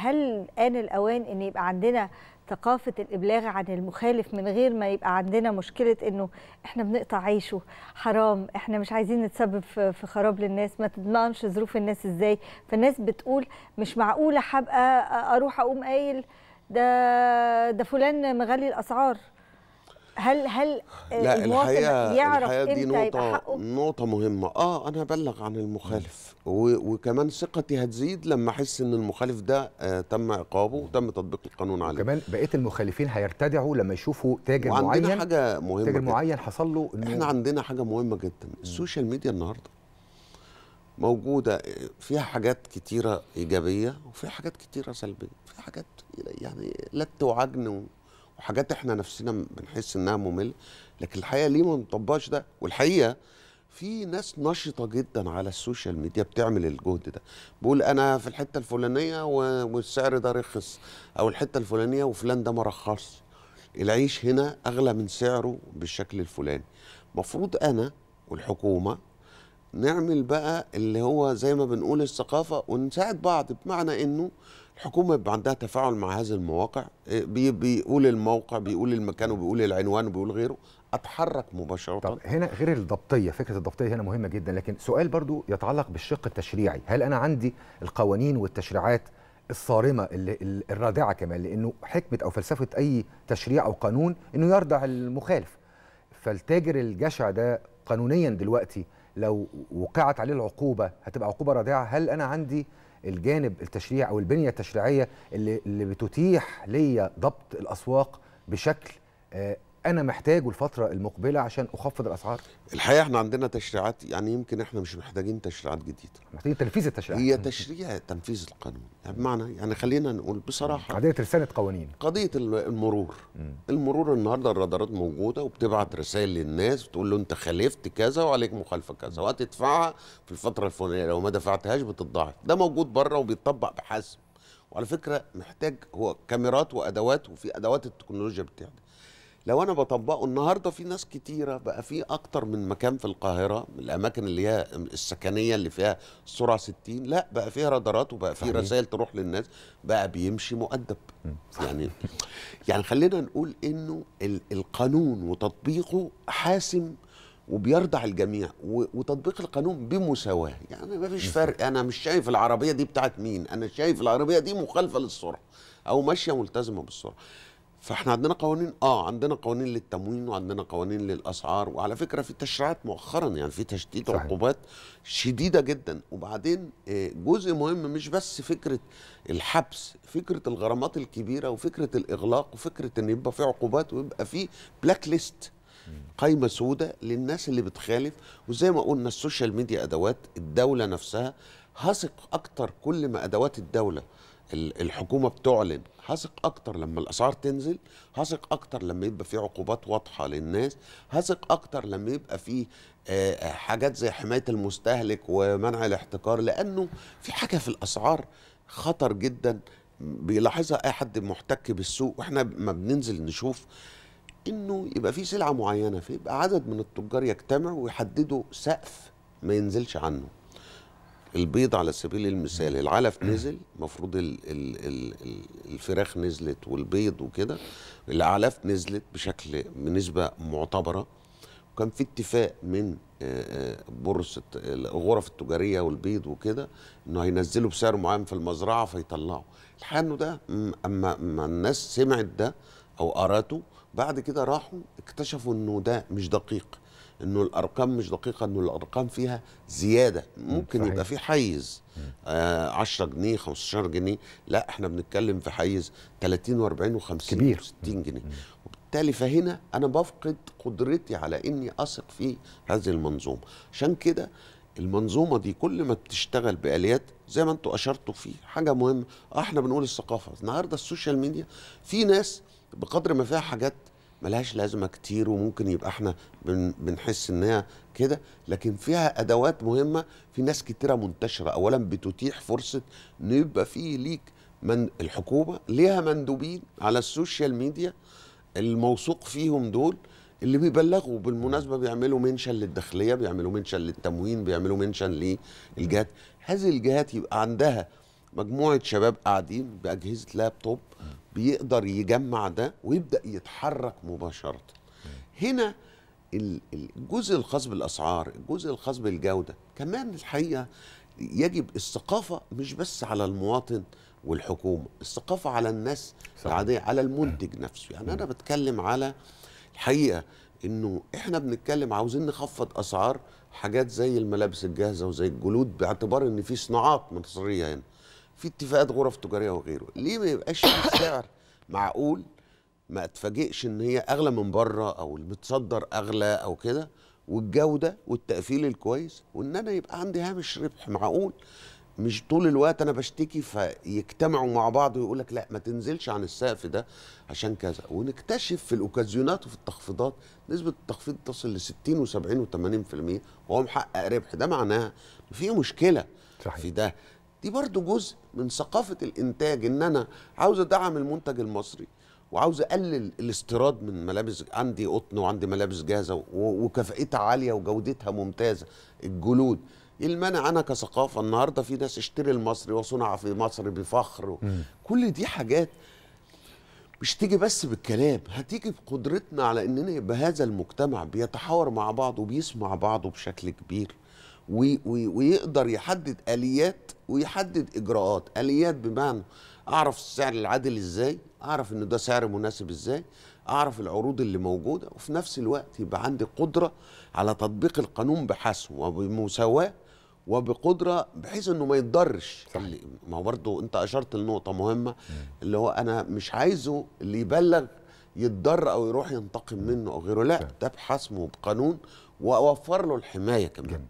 هل آن الأوان أن يبقى عندنا ثقافة الإبلاغ عن المخالف من غير ما يبقى عندنا مشكلة إنه إحنا بنقطع عيشه حرام إحنا مش عايزين نتسبب في خراب للناس ما تضمنش ظروف الناس إزاي فالناس بتقول مش معقولة هبقى أروح أقوم قايل ده ده فلان مغلي الأسعار هل هل لا آه، الحقيقه يعرف الحقيقه دي نقطه نقطه مهمه اه انا ابلغ عن المخالف وكمان ثقتي هتزيد لما احس ان المخالف ده آه تم عقابه وتم تطبيق القانون عليه كمان بقيه المخالفين هيرتدعوا لما يشوفوا تاجر معين وعندنا حاجه مهمه تاجر معين حصل له إنه احنا عندنا حاجه مهمه جدا السوشيال ميديا النهارده موجوده آه، فيها حاجات كتيره ايجابيه وفيها حاجات كتيره سلبيه فيها حاجات يعني لت وعجن وحاجات احنا نفسنا بنحس انها ممله لكن الحقيقه ليه ما نطبقش ده والحقيقه في ناس نشطه جدا على السوشيال ميديا بتعمل الجهد ده بقول انا في الحته الفلانيه والسعر ده رخص او الحته الفلانيه وفلان ده ما رخصش العيش هنا اغلى من سعره بالشكل الفلاني المفروض انا والحكومه نعمل بقى اللي هو زي ما بنقول الثقافه ونساعد بعض بمعنى انه الحكومه بيبقى عندها تفاعل مع هذه المواقع إيه، بيقول الموقع بيقول المكان وبيقول العنوان وبيقول غيره اتحرك مباشره طب هنا غير الضبطيه فكره الضبطيه هنا مهمه جدا لكن سؤال برضو يتعلق بالشق التشريعي هل انا عندي القوانين والتشريعات الصارمه اللي الرادعه كمان لانه حكمه او فلسفه اي تشريع او قانون انه يردع المخالف فالتاجر الجشع ده قانونيا دلوقتي لو وقعت عليه العقوبه هتبقى عقوبه رادعه هل انا عندي الجانب التشريع او البنيه التشريعيه اللي, اللي بتتيح ليا ضبط الاسواق بشكل آه، انا محتاجه الفتره المقبله عشان اخفض الاسعار الحقيقه احنا عندنا تشريعات يعني يمكن احنا مش محتاجين تشريعات جديده محتاجين تنفيذ التشريعات هي تشريع تنفيذ القانون يعني بمعنى يعني خلينا نقول بصراحه قضيه رساله قوانين قضيه المرور المرور النهارده الرادارات موجوده وبتبعت رسائل للناس بتقول له انت خالفت كذا وعليك مخالفه كذا وهتدفعها في الفتره الفلانيه لو ما دفعتهاش بتتضاعف ده موجود بره وبيطبق بحسب وعلى فكره محتاج هو كاميرات وادوات وفي ادوات التكنولوجيا بتاعتك لو انا بطبقه النهارده في ناس كتيره بقى في اكتر من مكان في القاهره من الاماكن اللي هي السكنيه اللي فيها السرعه 60 لا بقى فيها رادارات وبقى في رسائل تروح للناس بقى بيمشي مؤدب يعني يعني خلينا نقول انه القانون وتطبيقه حاسم وبيرضع الجميع وتطبيق القانون بمساواه يعني ما فيش فرق انا مش شايف العربيه دي بتاعت مين انا شايف العربيه دي مخالفه للسرعه او ماشيه ملتزمه بالسرعه فاحنا عندنا قوانين اه عندنا قوانين للتموين وعندنا قوانين للاسعار وعلى فكره في تشريعات مؤخرا يعني في تشديد عقوبات شديده جدا وبعدين آه، جزء مهم مش بس فكره الحبس فكره الغرامات الكبيره وفكره الاغلاق وفكره ان يبقى في عقوبات ويبقى في بلاك ليست قايمه سوداء للناس اللي بتخالف وزي ما قلنا السوشيال ميديا ادوات الدوله نفسها هثق اكتر كل ما ادوات الدوله الحكومه بتعلن هثق اكتر لما الاسعار تنزل هثق اكتر لما يبقى في عقوبات واضحه للناس هثق اكتر لما يبقى في آه، آه، حاجات زي حمايه المستهلك ومنع الاحتكار لانه في حاجه في الاسعار خطر جدا بيلاحظها اي حد محتك بالسوق واحنا ما بننزل نشوف انه يبقى في سلعه معينه فيبقى عدد من التجار يجتمعوا ويحددوا سقف ما ينزلش عنه البيض على سبيل المثال العلف نزل المفروض الفراخ نزلت والبيض وكده العلف نزلت بشكل بنسبه معتبره وكان في اتفاق من بورصه الغرف التجاريه والبيض وكده انه هينزلوا بسعر معين في المزرعه فيطلعوا الحقيقه ده اما ما الناس سمعت ده او قراته بعد كده راحوا اكتشفوا انه ده مش دقيق انه الارقام مش دقيقه انه الارقام فيها زياده ممكن صحيح. يبقى في حيز آه 10 جنيه 15 جنيه لا احنا بنتكلم في حيز 30 و40 و50 كبير 60 جنيه مم. وبالتالي فهنا انا بفقد قدرتي على اني اثق في هذه المنظومه عشان كده المنظومه دي كل ما بتشتغل باليات زي ما انتم اشرتوا في حاجه مهمه اه احنا بنقول الثقافه النهارده السوشيال ميديا في ناس بقدر ما فيها حاجات ملهاش لازمه كتير وممكن يبقى احنا بن بنحس انها كده لكن فيها ادوات مهمه في ناس كتيره منتشره اولا بتتيح فرصه ان يبقى في ليك من الحكومه ليها مندوبين على السوشيال ميديا الموثوق فيهم دول اللي بيبلغوا بالمناسبه بيعملوا منشن للداخليه بيعملوا منشن للتموين بيعملوا منشن للجهات هذه الجهات يبقى عندها مجموعه شباب قاعدين باجهزه لابتوب بيقدر يجمع ده ويبدا يتحرك مباشره هنا الجزء الخاص بالاسعار الجزء الخاص بالجوده كمان الحقيقه يجب الثقافه مش بس على المواطن والحكومه الثقافه على الناس العاديه على المنتج نفسه يعني انا بتكلم على الحقيقه انه احنا بنتكلم عاوزين نخفض اسعار حاجات زي الملابس الجاهزه وزي الجلود باعتبار ان في صناعات مصريه هنا في اتفاقات غرف تجاريه وغيره ليه ما يبقاش السعر معقول ما اتفاجئش ان هي اغلى من بره او بتصدر اغلى او كده والجوده والتقفيل الكويس وان انا يبقى عندي هامش ربح معقول مش طول الوقت انا بشتكي فيجتمعوا مع بعض ويقول لك لا ما تنزلش عن السقف ده عشان كذا ونكتشف في الاوكازيونات وفي التخفيضات نسبه التخفيض تصل ل 60 و70 و80% وهو محقق ربح ده معناه في مشكله صحيح. في ده دي برضو جزء من ثقافة الإنتاج إن أنا عاوز أدعم المنتج المصري وعاوز أقلل الاستيراد من ملابس عندي قطن وعندي ملابس جاهزة وكفائتها عالية وجودتها ممتازة الجلود إيه المانع أنا كثقافة النهاردة في ناس اشتري المصري وصنع في مصر بفخر و... كل دي حاجات مش تيجي بس بالكلام هتيجي بقدرتنا على اننا يبقى هذا المجتمع بيتحاور مع بعضه وبيسمع بعضه بشكل كبير ويقدر يحدد اليات ويحدد اجراءات اليات بمعنى اعرف السعر العادل ازاي اعرف ان ده سعر مناسب ازاي اعرف العروض اللي موجوده وفي نفس الوقت يبقى عندي قدره على تطبيق القانون بحسم وبمساواه وبقدره بحيث انه ما يتضرش ما هو برضه انت اشرت لنقطه مهمه اللي هو انا مش عايزه اللي يبلغ يتضر او يروح ينتقم منه او غيره لا ده بحسم وبقانون واوفر له الحمايه كمان جميل.